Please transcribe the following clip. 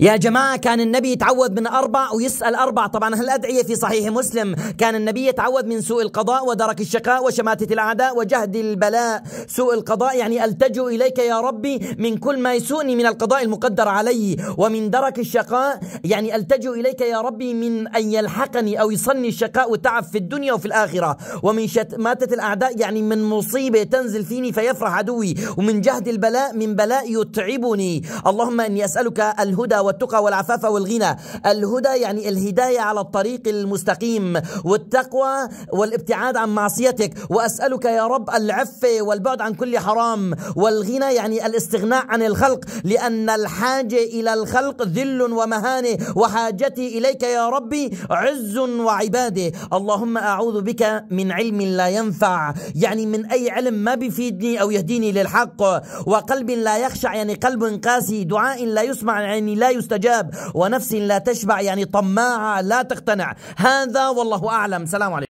يا جماعة كان النبي يتعوذ من أربع ويسأل أربع طبعا هالأدعية في صحيح مسلم كان النبي يتعوذ من سوء القضاء ودرك الشقاء وشماتة الأعداء وجهد البلاء سوء القضاء يعني ألتجو إليك يا ربي من كل ما يسوءني من القضاء المقدر علي ومن درك الشقاء يعني ألتجو إليك يا ربي من أن يلحقني أو يصلني الشقاء والتعب في الدنيا وفي الآخرة ومن شماتة الأعداء يعني من مصيبة تنزل فيني فيفرح عدوي ومن جهد البلاء من بلاء يتعبني اللهم إني أسألك الهدى والتقى والعفاف والغنى الهدى يعني الهداية على الطريق المستقيم والتقوى والابتعاد عن معصيتك وأسألك يا رب العفة والبعد عن كل حرام والغنى يعني الاستغناء عن الخلق لأن الحاجة إلى الخلق ذل ومهانة وحاجتي إليك يا ربي عز وعبادة اللهم أعوذ بك من علم لا ينفع يعني من أي علم ما بيفيدني أو يهديني للحق وقلب لا يخشع يعني قلب قاسي دعاء لا يسمع يعني لا يستجاب ونفس لا تشبع يعني طماعة لا تقتنع هذا والله أعلم سلام عليكم